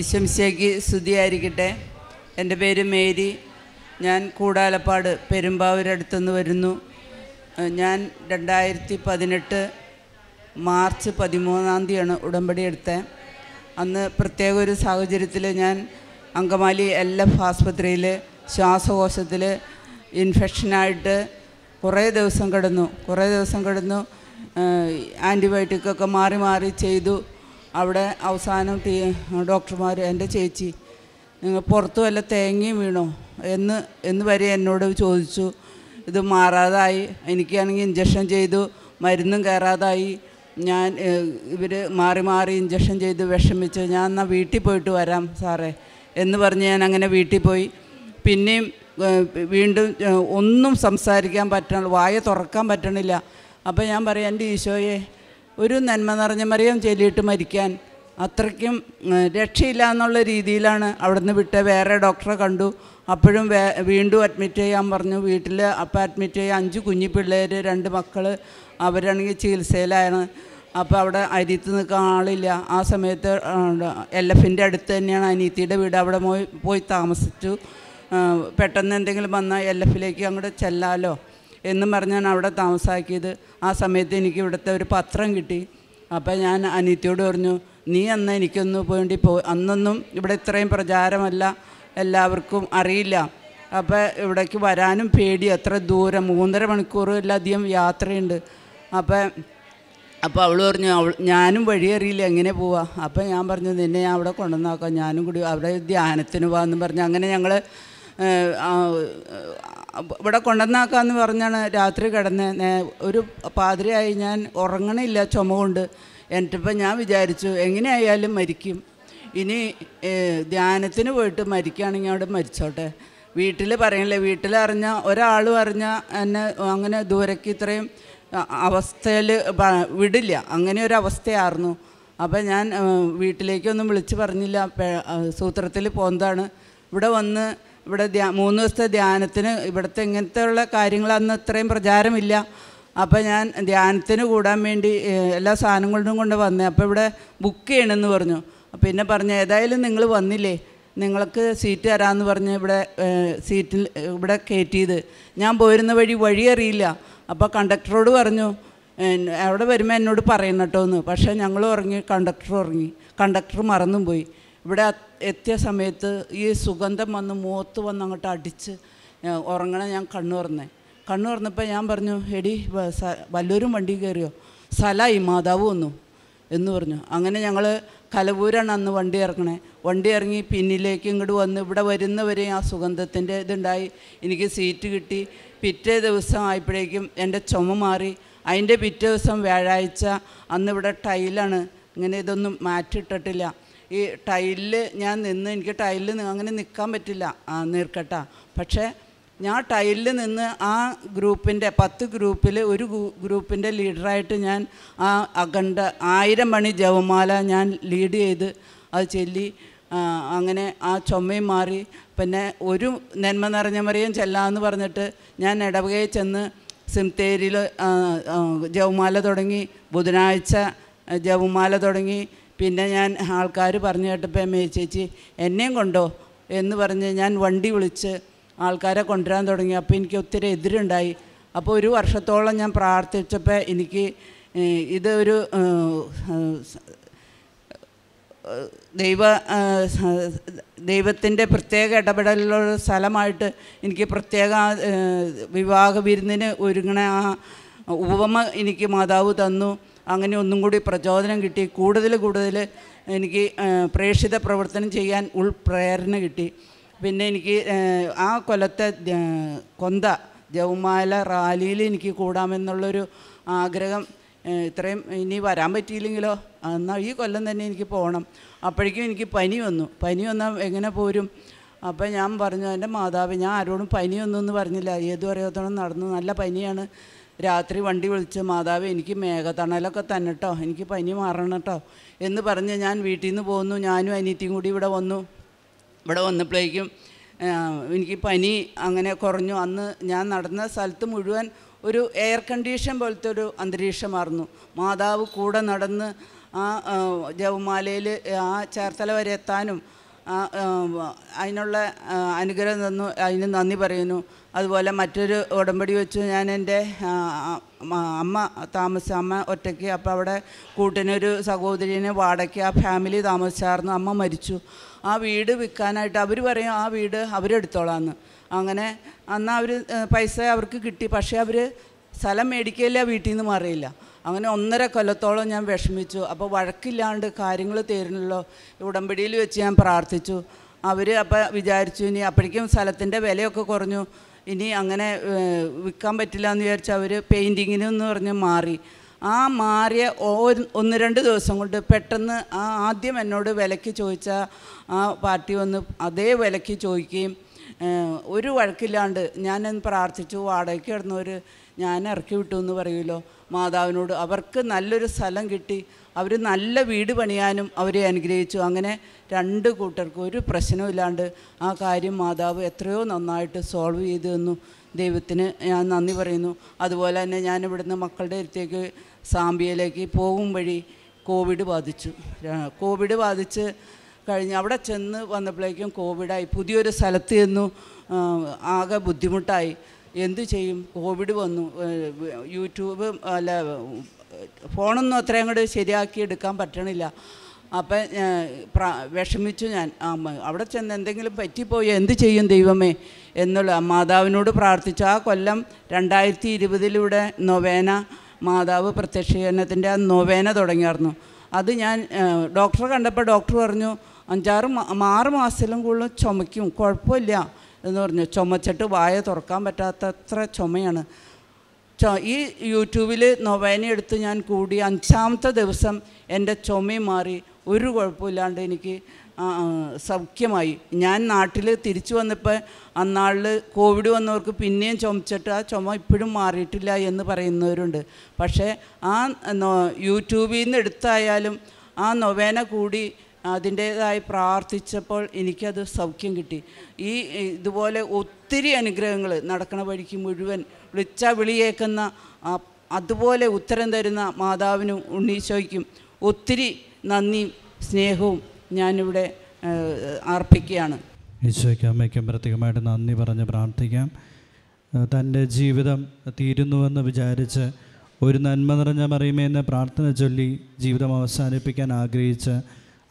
ഈശ്വംശയ്ക്ക് സ്തുതിയായിരിക്കട്ടെ എൻ്റെ പേര് മേരി ഞാൻ കൂടാലപ്പാട് പെരുമ്പാവൂരടുത്തുനിന്ന് വരുന്നു ഞാൻ രണ്ടായിരത്തി പതിനെട്ട് മാർച്ച് പതിമൂന്നാം തീയതിയാണ് ഉടമ്പടി എടുത്തത് അന്ന് പ്രത്യേക ഒരു സാഹചര്യത്തിൽ ഞാൻ അങ്കമാലി എൽ എഫ് ആസ്പത്രിയിൽ ശ്വാസകോശത്തിൽ ഇൻഫെക്ഷനായിട്ട് കുറേ ദിവസം കിടന്നു കുറേ ദിവസം കിടന്നു ആൻറ്റിബയോട്ടിക്കൊക്കെ മാറി മാറി ചെയ്തു അവിടെ അവസാനം തീ ഡോക്ടർമാർ എൻ്റെ ചേച്ചി നിങ്ങൾ പുറത്തു വല്ല തേങ്ങയും വീണോ എന്ന് എന്ന് വരെ എന്നോട് ചോദിച്ചു ഇത് മാറാതായി എനിക്കാണെങ്കിൽ ഇഞ്ചക്ഷൻ ചെയ്തു മരുന്നും കയറാതായി ഞാൻ ഇവർ മാറി മാറി ഇഞ്ചക്ഷൻ ചെയ്ത് വിഷമിച്ച് ഞാൻ എന്നാൽ വീട്ടിൽ പോയിട്ട് വരാം സാറേ എന്ന് പറഞ്ഞ് ഞാൻ അങ്ങനെ വീട്ടിൽ പോയി പിന്നെയും വീണ്ടും ഒന്നും സംസാരിക്കാൻ പറ്റണ വായ തുറക്കാൻ പറ്റണില്ല അപ്പോൾ ഞാൻ പറയാം എൻ്റെ ഈശോയെ ഒരു നന്മ നിറഞ്ഞ മറിയം ചെല്ലിയിട്ട് മരിക്കാൻ അത്രയ്ക്കും രക്ഷയില്ല എന്നുള്ള രീതിയിലാണ് അവിടുന്ന് വിട്ട് വേറെ ഡോക്ടറെ കണ്ടു അപ്പോഴും വേ വീണ്ടും അഡ്മിറ്റ് ചെയ്യാൻ പറഞ്ഞു വീട്ടിൽ അപ്പം അഡ്മിറ്റ് ചെയ്യാൻ അഞ്ച് കുഞ്ഞു പിള്ളേർ രണ്ട് മക്കൾ അവരാണെങ്കിൽ ചികിത്സയിലായിരുന്നു അപ്പോൾ അവിടെ അരിത്ത് നിൽക്കാൻ ആളില്ല ആ സമയത്ത് എൽ എഫിൻ്റെ അടുത്ത് തന്നെയാണ് അനീത്തിയുടെ വീട് അവിടെ പോയി പോയി താമസിച്ചു പെട്ടെന്ന് എന്തെങ്കിലും വന്നാൽ എൽ എഫിലേക്ക് അങ്ങോട്ട് ചെല്ലാലോ എന്നും ഞാൻ അവിടെ താമസാക്കിയത് ആ സമയത്ത് എനിക്ക് ഇവിടുത്തെ ഒരു പത്രം കിട്ടി അപ്പോൾ ഞാൻ അനിത്യോട് പറഞ്ഞു നീ അന്ന് എനിക്കൊന്ന് വേണ്ടി പോ അന്നൊന്നും ഇവിടെ ഇത്രയും പ്രചാരമല്ല എല്ലാവർക്കും അറിയില്ല അപ്പോൾ ഇവിടേക്ക് വരാനും പേടി അത്ര ദൂരം മൂന്നര മണിക്കൂറിലധികം യാത്രയുണ്ട് അപ്പം അപ്പോൾ അവൾ പറഞ്ഞു അവൾ ഞാനും വഴിയറിയില്ല എങ്ങനെ പോവാ അപ്പോൾ ഞാൻ പറഞ്ഞു നിന്നെ ഞാൻ അവിടെ കൊണ്ടുവന്നാക്കാം ഞാനും കൂടി അവിടെ ധ്യാനത്തിന് പോവാമെന്ന് പറഞ്ഞു അങ്ങനെ ഞങ്ങൾ ഇവിടെ കൊണ്ടുവന്നാക്കാന്ന് പറഞ്ഞാണ് രാത്രി കിടന്ന് ഒരു പാതിരിയായി ഞാൻ ഉറങ്ങണില്ല ചുമ കൊണ്ട് എന്നിട്ടിപ്പോൾ ഞാൻ വിചാരിച്ചു എങ്ങനെയായാലും മരിക്കും ഇനി ധ്യാനത്തിന് പോയിട്ട് മരിക്കുകയാണെങ്കിൽ അവിടെ മരിച്ചോട്ടെ വീട്ടിൽ പറയണില്ലേ വീട്ടിലറിഞ്ഞ ഒരാളും അറിഞ്ഞ എന്നെ അങ്ങനെ ദൂരക്ക് ഇത്രയും അവസ്ഥയിൽ വിടില്ല അങ്ങനെ ഒരു അവസ്ഥയായിരുന്നു അപ്പം ഞാൻ വീട്ടിലേക്കൊന്നും വിളിച്ച് പറഞ്ഞില്ല സൂത്രത്തിൽ പോകുന്നതാണ് ഇവിടെ വന്ന് ഇവിടെ ധ്യാ മൂന്ന് ദിവസത്തെ ധ്യാനത്തിന് ഇവിടുത്തെ ഇങ്ങനത്തെയുള്ള കാര്യങ്ങൾ അന്ന് ഇത്രയും പ്രചാരമില്ല അപ്പോൾ ഞാൻ ധ്യാനത്തിന് കൂടാൻ വേണ്ടി എല്ലാ സാധനങ്ങളും കൊണ്ട് വന്നേ അപ്പോൾ ഇവിടെ ബുക്ക് ചെയ്യണമെന്ന് പറഞ്ഞു പിന്നെ പറഞ്ഞു ഏതായാലും നിങ്ങൾ വന്നില്ലേ നിങ്ങൾക്ക് സീറ്റ് തരാമെന്ന് പറഞ്ഞ് ഇവിടെ സീറ്റിൽ ഇവിടെ കയറ്റിയത് ഞാൻ പോയിരുന്ന വഴി വഴി അറിയില്ല അപ്പോൾ കണ്ടക്ടറോട് പറഞ്ഞു അവിടെ വരുമ്പോൾ എന്നോട് പറയുന്നട്ടോ എന്ന് പക്ഷേ ഞങ്ങൾ ഉറങ്ങി കണ്ടക്ടർ ഉറങ്ങി കണ്ടക്ടർ മറന്നും പോയി ഇവിടെ എത്തിയ സമയത്ത് ഈ സുഗന്ധം വന്ന് മുഖത്ത് വന്ന് അങ്ങോട്ട് അടിച്ച് ഉറങ്ങണേ ഞാൻ കണ്ണു തുറന്നേ കണ്ണു തുറന്നപ്പോൾ ഞാൻ പറഞ്ഞു എടി വല്ലൊരും വണ്ടി കയറിയോ സ്ഥലമായി മാതാവ് വന്നു എന്ന് പറഞ്ഞു അങ്ങനെ ഞങ്ങൾ കലവൂരാണ് അന്ന് വണ്ടി ഇറങ്ങണേ വണ്ടി ഇറങ്ങി പിന്നിലേക്ക് ഇങ്ങോട്ട് വന്ന് ഇവിടെ വരുന്നവരെയും ആ സുഗന്ധത്തിൻ്റെ ഇതുണ്ടായി എനിക്ക് സീറ്റ് കിട്ടി പിറ്റേ ദിവസം ആയപ്പോഴേക്കും എൻ്റെ ചുമ മാറി അതിൻ്റെ പിറ്റേ ദിവസം വ്യാഴാഴ്ച അന്ന് ഇവിടെ ടൈലാണ് ഇങ്ങനെ ഇതൊന്നും മാറ്റിട്ടിട്ടില്ല ഈ ടൈലിൽ ഞാൻ നിന്ന് എനിക്ക് ടൈലിൽ അങ്ങനെ നിൽക്കാൻ പറ്റില്ല ആ നീർക്കട്ട പക്ഷേ ഞാൻ ടൈലിൽ നിന്ന് ആ ഗ്രൂപ്പിൻ്റെ പത്ത് ഗ്രൂപ്പിൽ ഒരു ഗ്രൂപ്പിൻ്റെ ലീഡറായിട്ട് ഞാൻ ആ അഖണ്ഡ ആയിരം മണി ജവമാല ഞാൻ ലീഡ് ചെയ്ത് അത് ചൊല്ലി അങ്ങനെ ആ ചുമയും മാറി പിന്നെ ഒരു നന്മ നിറഞ്ഞ മറിയം ചെല്ലാമെന്ന് പറഞ്ഞിട്ട് ഞാൻ ഇടവകയിൽ ചെന്ന് സിംതേരിയിൽ ജവമാല തുടങ്ങി ബുധനാഴ്ച ജവമാല തുടങ്ങി പിന്നെ ഞാൻ ആൾക്കാർ പറഞ്ഞു കേട്ടപ്പോൾ എമ്മേ ചേച്ചി എന്നെയും കൊണ്ടോ എന്ന് പറഞ്ഞ് ഞാൻ വണ്ടി വിളിച്ച് ആൾക്കാരെ കൊണ്ടുവരാൻ തുടങ്ങി അപ്പോൾ എനിക്ക് ഒത്തിരി എതിരുണ്ടായി അപ്പോൾ ഒരു വർഷത്തോളം ഞാൻ പ്രാർത്ഥിച്ചപ്പോൾ എനിക്ക് ഇത് ഒരു ദൈവ ദൈവത്തിൻ്റെ പ്രത്യേക ഇടപെടലുള്ള സ്ഥലമായിട്ട് എനിക്ക് പ്രത്യേക വിവാഹ വിരുന്നിന് ഒരുങ്ങണ ആ ഉപമ എനിക്ക് മാതാവ് തന്നു അങ്ങനെ ഒന്നും കൂടി പ്രചോദനം കിട്ടി കൂടുതൽ കൂടുതൽ എനിക്ക് പ്രേക്ഷിത പ്രവർത്തനം ചെയ്യാൻ ഉൾപ്രേരണ കിട്ടി പിന്നെ എനിക്ക് ആ കൊല്ലത്തെ കൊന്ത ജവുമാല റാലിയിൽ എനിക്ക് കൂടാമെന്നുള്ളൊരു ആഗ്രഹം ഇത്രയും ഇനി വരാൻ പറ്റിയില്ലെങ്കിലോ എന്നാൽ ഈ കൊല്ലം തന്നെ എനിക്ക് പോകണം അപ്പോഴേക്കും എനിക്ക് പനി വന്നു പനി വന്നാൽ എങ്ങനെ പോരും അപ്പം ഞാൻ പറഞ്ഞു എൻ്റെ മാതാവ് ഞാൻ ആരോടും പനി എന്ന് പറഞ്ഞില്ല ഏതു അറിയാത്തോളം നടന്നു നല്ല പനിയാണ് രാത്രി വണ്ടി വിളിച്ച് മാതാവ് എനിക്ക് മേഘത്തണലൊക്കെ തന്നെട്ടോ എനിക്ക് പനി മാറണം കേട്ടോ എന്ന് പറഞ്ഞ് ഞാൻ വീട്ടിൽ നിന്ന് പോകുന്നു ഞാനും അനിയത്തിയും കൂടി ഇവിടെ വന്നു ഇവിടെ വന്നപ്പോഴേക്കും എനിക്ക് പനി അങ്ങനെ കുറഞ്ഞു അന്ന് ഞാൻ നടന്ന സ്ഥലത്ത് മുഴുവൻ ഒരു എയർ കണ്ടീഷൻ പോലത്തെ ഒരു അന്തരീക്ഷമായിരുന്നു മാതാവ് കൂടെ നടന്ന് ആ ജവമാലയിൽ ആ ചേർത്തല വരെ എത്താനും അതിനുള്ള അനുഗ്രഹം തന്നു അതിന് നന്ദി പറയുന്നു അതുപോലെ മറ്റൊരു ഉടമ്പടി വെച്ച് ഞാൻ എൻ്റെ അമ്മ താമസിച്ച അമ്മ ഒറ്റയ്ക്ക് അപ്പോൾ അവിടെ കൂട്ടിനൊരു സഹോദരിനെ വാടകയ്ക്ക് ആ ഫാമിലി താമസിച്ചായിരുന്നു അമ്മ മരിച്ചു ആ വീട് വിൽക്കാനായിട്ട് അവർ പറയും ആ വീട് അവരെടുത്തോളാന്ന് അങ്ങനെ അന്ന് അവർ പൈസ അവർക്ക് കിട്ടി പക്ഷേ അവർ സ്ഥലം മേടിക്കുകയില്ല വീട്ടിൽ നിന്ന് മാറിയില്ല അങ്ങനെ ഒന്നര കൊല്ലത്തോളം ഞാൻ വിഷമിച്ചു അപ്പോൾ വഴക്കില്ലാണ്ട് കാര്യങ്ങൾ തീരണല്ലോ ഉടമ്പടിയിൽ വെച്ച് ഞാൻ പ്രാർത്ഥിച്ചു അവർ അപ്പോൾ വിചാരിച്ചു ഇനി അപ്പോഴേക്കും സ്ഥലത്തിൻ്റെ വിലയൊക്കെ കുറഞ്ഞു ഇനി അങ്ങനെ വിൽക്കാൻ പറ്റില്ല എന്ന് വിചാരിച്ച് അവർ പെയിൻറ്റിങ്ങിന് എന്ന് പറഞ്ഞ് മാറി ആ മാറിയ ഒന്ന് രണ്ട് ദിവസം കൊണ്ട് പെട്ടെന്ന് ആ ആദ്യം എന്നോട് വിലയ്ക്ക് ചോദിച്ച ആ പാർട്ടി വന്ന് അതേ വിലയ്ക്ക് ചോദിക്കുകയും ഒരു വഴക്കില്ലാണ്ട് ഞാൻ പ്രാർത്ഥിച്ചു വാടകയ്ക്ക് കിടന്നവർ ഞാൻ ഇറക്കി വിട്ടു എന്ന് പറയുമല്ലോ മാതാവിനോട് അവർക്ക് നല്ലൊരു സ്ഥലം കിട്ടി അവർ നല്ല വീട് പണിയാനും അവരെ അനുഗ്രഹിച്ചു അങ്ങനെ രണ്ട് കൂട്ടർക്കും ഒരു പ്രശ്നമില്ലാണ്ട് ആ കാര്യം മാതാവ് എത്രയോ നന്നായിട്ട് സോൾവ് ചെയ്തു തന്നു ദൈവത്തിന് ഞാൻ നന്ദി പറയുന്നു അതുപോലെ തന്നെ ഞാൻ ഇവിടുന്ന് മക്കളുടെ അടുത്തേക്ക് സാമ്പിയയിലേക്ക് പോകും വഴി കോവിഡ് ബാധിച്ചു കോവിഡ് ബാധിച്ച് കഴിഞ്ഞ് അവിടെ ചെന്ന് വന്നപ്പോഴേക്കും കോവിഡായി പുതിയൊരു സ്ഥലത്ത് ചെന്നു ആകെ ബുദ്ധിമുട്ടായി എന്തു ചെയ്യും കോവിഡ് വന്നു യൂട്യൂബ് അല്ല ഫോണൊന്നും അത്രയും അങ്ങോട്ട് ശരിയാക്കി എടുക്കാൻ പറ്റണില്ല അപ്പം വിഷമിച്ചു ഞാൻ അവിടെ ചെന്ന് എന്തെങ്കിലും പറ്റിപ്പോയി എന്ത് ചെയ്യും ദൈവമേ എന്നുള്ള മാതാവിനോട് പ്രാർത്ഥിച്ചു ആ കൊല്ലം രണ്ടായിരത്തി ഇരുപതിലൂടെ നൊവേന മാതാവ് പ്രത്യക്ഷീകരണത്തിൻ്റെ ആ നൊവേന തുടങ്ങിയായിരുന്നു അത് ഞാൻ ഡോക്ടറെ കണ്ടപ്പോൾ ഡോക്ടർ പറഞ്ഞു അഞ്ചാറ് ആറ് മാസത്തിലും കൂടുതലും ചുമയ്ക്കും കുഴപ്പമില്ല എന്ന് പറഞ്ഞു ചുമച്ചിട്ട് വായ തുറക്കാൻ പറ്റാത്തത്ര ചുമയാണ് ഈ യൂട്യൂബിൽ നൊവേന എടുത്ത് ഞാൻ കൂടി അഞ്ചാമത്തെ ദിവസം എൻ്റെ ചുമയും മാറി ഒരു കുഴപ്പമില്ലാണ്ട് എനിക്ക് സൗഖ്യമായി ഞാൻ നാട്ടിൽ തിരിച്ചു വന്നപ്പോൾ അന്നാളിൽ കോവിഡ് വന്നവർക്ക് പിന്നെയും ചുമച്ചിട്ട് ആ ചുമ ഇപ്പോഴും മാറിയിട്ടില്ല എന്ന് പറയുന്നവരുണ്ട് പക്ഷേ ആ യൂട്യൂബിൽ നിന്ന് എടുത്തായാലും ആ നൊവേന കൂടി അതിൻ്റേതായി പ്രാർത്ഥിച്ചപ്പോൾ എനിക്കത് സൗഖ്യം കിട്ടി ഈ ഇതുപോലെ ഒത്തിരി അനുഗ്രഹങ്ങൾ നടക്കണ വഴിക്ക് മുഴുവൻ വിളിച്ച വിളിയേക്കുന്ന അതുപോലെ ഉത്തരം തരുന്ന മാതാവിനും ഉണ്ണീശോയ്ക്കും ഒത്തിരി നന്ദിയും സ്നേഹവും ഞാനിവിടെ അർപ്പിക്കുകയാണ് ഈശോയ്ക്ക് അമ്മയ്ക്കും പ്രത്യേകമായിട്ട് നന്ദി പറഞ്ഞ് പ്രാർത്ഥിക്കാം തൻ്റെ ജീവിതം തീരുന്നുവെന്ന് വിചാരിച്ച് ഒരു നന്മ നിറഞ്ഞ മറിയുമേ എന്ന പ്രാർത്ഥന ചൊല്ലി ജീവിതം അവസാനിപ്പിക്കാൻ ആഗ്രഹിച്ച്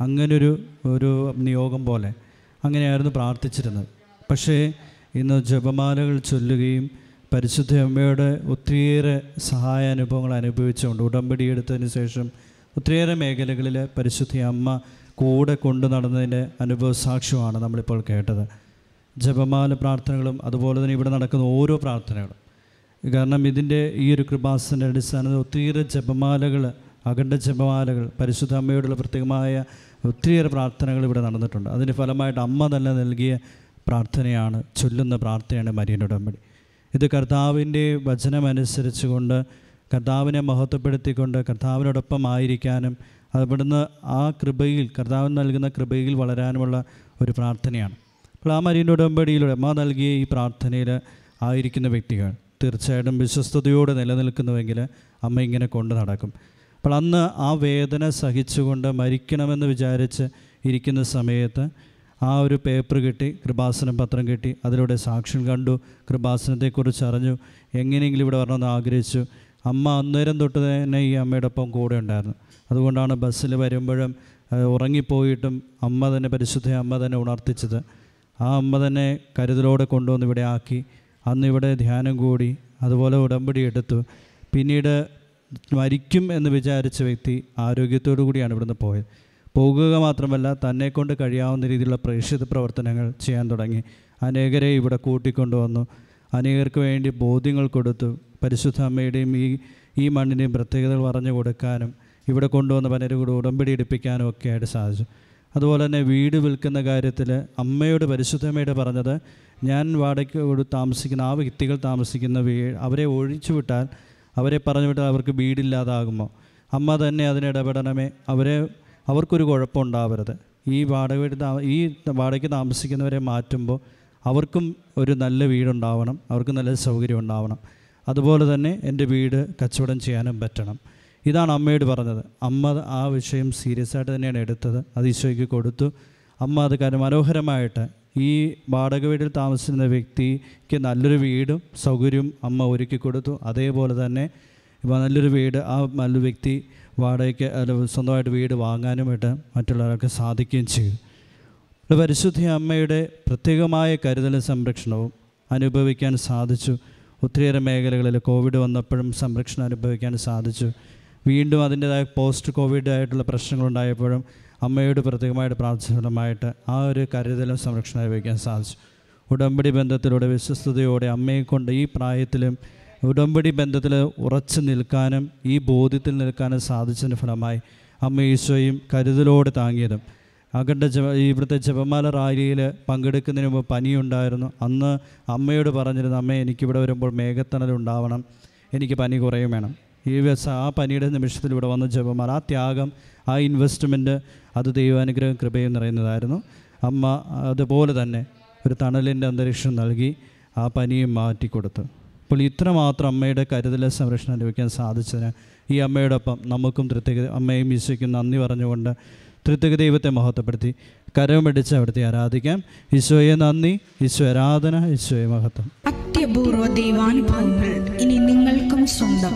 അങ്ങനൊരു ഒരു നിയോഗം പോലെ അങ്ങനെയായിരുന്നു പ്രാർത്ഥിച്ചിരുന്നത് പക്ഷേ ഇന്ന് ജപമാലകൾ ചൊല്ലുകയും പരിശുദ്ധ അമ്മയുടെ ഒത്തിരിയേറെ സഹായ അനുഭവങ്ങൾ അനുഭവിച്ചുകൊണ്ട് ഉടമ്പടി എടുത്തതിന് ശേഷം ഒത്തിരിയേറെ മേഖലകളിൽ പരിശുദ്ധ അമ്മ കൂടെ കൊണ്ടു നടന്നതിൻ്റെ അനുഭവ സാക്ഷ്യമാണ് നമ്മളിപ്പോൾ കേട്ടത് ജപമാല പ്രാർത്ഥനകളും അതുപോലെ തന്നെ ഇവിടെ നടക്കുന്ന ഓരോ പ്രാർത്ഥനകളും കാരണം ഇതിൻ്റെ ഈ ഒരു കൃപാസൻ്റെ അടിസ്ഥാനത്തിൽ ഒത്തിരിയേറെ ജപമാലകൾ അഖണ്ഡ ജപമാലകൾ പരിശുദ്ധ അമ്മയോടുള്ള പ്രത്യേകമായ ഒത്തിരിയേറെ പ്രാർത്ഥനകൾ ഇവിടെ നടന്നിട്ടുണ്ട് അതിന് ഫലമായിട്ട് അമ്മ തന്നെ നൽകിയ പ്രാർത്ഥനയാണ് ചൊല്ലുന്ന പ്രാർത്ഥനയാണ് മരിയൻ ഉടമ്പടി ഇത് കർത്താവിൻ്റെ വചനമനുസരിച്ചുകൊണ്ട് കർത്താവിനെ മഹത്വപ്പെടുത്തിക്കൊണ്ട് കർത്താവിനോടൊപ്പം ആയിരിക്കാനും അവിടുന്ന് ആ കൃപയിൽ കർത്താവ് നൽകുന്ന കൃപയിൽ വളരാനുമുള്ള ഒരു പ്രാർത്ഥനയാണ് അപ്പോൾ ആ മരിയൻ്റെ ഉടമ്പടിയിലൂടെ അമ്മ നൽകിയ ഈ പ്രാർത്ഥനയിൽ ആയിരിക്കുന്ന വ്യക്തികൾ തീർച്ചയായിട്ടും വിശ്വസ്തയോടെ നിലനിൽക്കുന്നുവെങ്കിൽ അമ്മ ഇങ്ങനെ കൊണ്ടു നടക്കും അപ്പോൾ അന്ന് ആ വേദന സഹിച്ചുകൊണ്ട് മരിക്കണമെന്ന് വിചാരിച്ച് ഇരിക്കുന്ന സമയത്ത് ആ ഒരു പേപ്പർ കിട്ടി കൃപാസനം പത്രം കിട്ടി അതിലൂടെ സാക്ഷ്യം കണ്ടു കൃപാസനത്തെക്കുറിച്ച് അറിഞ്ഞു എങ്ങനെയെങ്കിലും ഇവിടെ വരണമെന്ന് ആഗ്രഹിച്ചു അമ്മ അന്നേരം തൊട്ട് തന്നെ ഈ അമ്മയുടെ ഒപ്പം കൂടെ ഉണ്ടായിരുന്നു അതുകൊണ്ടാണ് ബസ്സിൽ വരുമ്പോഴും ഉറങ്ങിപ്പോയിട്ടും അമ്മ തന്നെ പരിശുദ്ധ അമ്മ തന്നെ ഉണർത്തിച്ചത് ആ അമ്മ തന്നെ കരുതലോടെ കൊണ്ടുവന്ന് ഇവിടെ ആക്കി അന്ന് ഇവിടെ ധ്യാനം കൂടി അതുപോലെ ഉടമ്പടി എടുത്തു പിന്നീട് മരിക്കും എന്ന് വിചാരിച്ച വ്യക്തി ആരോഗ്യത്തോടു കൂടിയാണ് ഇവിടുന്ന് പോയത് പോകുക മാത്രമല്ല തന്നെ കൊണ്ട് കഴിയാവുന്ന രീതിയിലുള്ള പ്രേക്ഷിത പ്രവർത്തനങ്ങൾ ചെയ്യാൻ തുടങ്ങി അനേകരെ ഇവിടെ കൂട്ടിക്കൊണ്ടുവന്നു അനേകർക്ക് വേണ്ടി ബോധ്യങ്ങൾ കൊടുത്തു പരിശുദ്ധ അമ്മയുടെയും ഈ ഈ മണ്ണിൻ്റെയും പ്രത്യേകതകൾ പറഞ്ഞു കൊടുക്കാനും ഇവിടെ കൊണ്ടുവന്ന പലരും കൂടെ ഉടമ്പടി എടുപ്പിക്കാനും ഒക്കെ ആയിട്ട് സാധിച്ചു അതുപോലെ തന്നെ വീട് വിൽക്കുന്ന കാര്യത്തിൽ അമ്മയോട് പരിശുദ്ധമ്മയോട് പറഞ്ഞത് ഞാൻ വാടകയ്ക്ക് താമസിക്കുന്ന ആ വ്യക്തികൾ താമസിക്കുന്ന വീ അവരെ ഒഴിച്ചു വിട്ടാൽ അവരെ പറഞ്ഞു വിട്ടാൽ അവർക്ക് വീടില്ലാതാകുമോ അമ്മ തന്നെ അതിനിടപെടണമേ അവരെ അവർക്കൊരു കുഴപ്പമുണ്ടാവരുത് ഈ വാടക വീട് ഈ വാടകയ്ക്ക് താമസിക്കുന്നവരെ മാറ്റുമ്പോൾ അവർക്കും ഒരു നല്ല വീടുണ്ടാവണം അവർക്കും നല്ല സൗകര്യം ഉണ്ടാവണം അതുപോലെ തന്നെ എൻ്റെ വീട് കച്ചവടം ചെയ്യാനും പറ്റണം ഇതാണ് അമ്മയോട് പറഞ്ഞത് അമ്മ ആ വിഷയം സീരിയസ് ആയിട്ട് തന്നെയാണ് എടുത്തത് അത് ഈശോയ്ക്ക് കൊടുത്തു അമ്മ അത് മനോഹരമായിട്ട് ഈ വാടക വീട്ടിൽ താമസിക്കുന്ന വ്യക്തിക്ക് നല്ലൊരു വീടും സൗകര്യവും അമ്മ ഒരുക്കി കൊടുത്തു അതേപോലെ തന്നെ ഇപ്പോൾ നല്ലൊരു വീട് ആ നല്ല വ്യക്തി വാടകയ്ക്ക് അല്ല സ്വന്തമായിട്ട് വീട് വാങ്ങാനുമായിട്ട് മറ്റുള്ളവർക്ക് സാധിക്കുകയും ഇവിടെ പരിശുദ്ധ അമ്മയുടെ പ്രത്യേകമായ കരുതലും സംരക്ഷണവും അനുഭവിക്കാൻ സാധിച്ചു ഒത്തിരിയേറെ മേഖലകളിൽ കോവിഡ് വന്നപ്പോഴും സംരക്ഷണം അനുഭവിക്കാൻ സാധിച്ചു വീണ്ടും അതിൻ്റേതായ പോസ്റ്റ് കോവിഡ് ആയിട്ടുള്ള പ്രശ്നങ്ങളുണ്ടായപ്പോഴും അമ്മയോട് പ്രത്യേകമായിട്ട് പ്രാർത്ഥനമായിട്ട് ആ ഒരു കരുതലും സംരക്ഷണം വയ്ക്കാൻ സാധിച്ചു ഉടമ്പടി ബന്ധത്തിലൂടെ വിശ്വസ്തയോടെ കൊണ്ട് ഈ പ്രായത്തിലും ഉടമ്പടി ബന്ധത്തിൽ ഉറച്ചു നിൽക്കാനും ഈ ബോധ്യത്തിൽ നിൽക്കാനും സാധിച്ചതിൻ്റെ ഫലമായി അമ്മ ഈശോയും കരുതലോടെ താങ്ങിയതും അകണ്ട ജപ ഇവിടുത്തെ ജപമാല റാലിയിൽ പങ്കെടുക്കുന്നതിന് മുമ്പ് പനിയുണ്ടായിരുന്നു അന്ന് അമ്മയോട് പറഞ്ഞിരുന്നു അമ്മ എനിക്കിവിടെ വരുമ്പോൾ മേഘത്തണൽ ഉണ്ടാവണം എനിക്ക് പനി കുറയും വേണം ഈ ആ പനിയുടെ നിമിഷത്തിൽ ഇവിടെ വന്ന ജപമാല ആ ത്യാഗം ആ ഇൻവെസ്റ്റ്മെൻറ്റ് അത് ദൈവാനുഗ്രഹം കൃപയും നിറയുന്നതായിരുന്നു അമ്മ അതുപോലെ തന്നെ ഒരു തണലിൻ്റെ അന്തരീക്ഷം നൽകി ആ പനിയും മാറ്റിക്കൊടുത്തു അപ്പോൾ ഇത്രമാത്രം അമ്മയുടെ കരുതല സംരക്ഷണം ലഭിക്കാൻ സാധിച്ചതിന് ഈ അമ്മയോടൊപ്പം നമുക്കും തൃത്യഗതി അമ്മയും ഈശോയ്ക്കും നന്ദി പറഞ്ഞുകൊണ്ട് തൃത്യക ദൈവത്തെ മഹത്വപ്പെടുത്തി കരവുമടിച്ച് അവിടുത്തെ ആരാധിക്കാം ഈശോയെ നന്ദി ഈശോ ആരാധന ഈശോയെ മഹത്വം അത്യപൂർവ ദൈവാനുഭവങ്ങൾ ഇനി നിങ്ങൾക്കും സ്വന്തം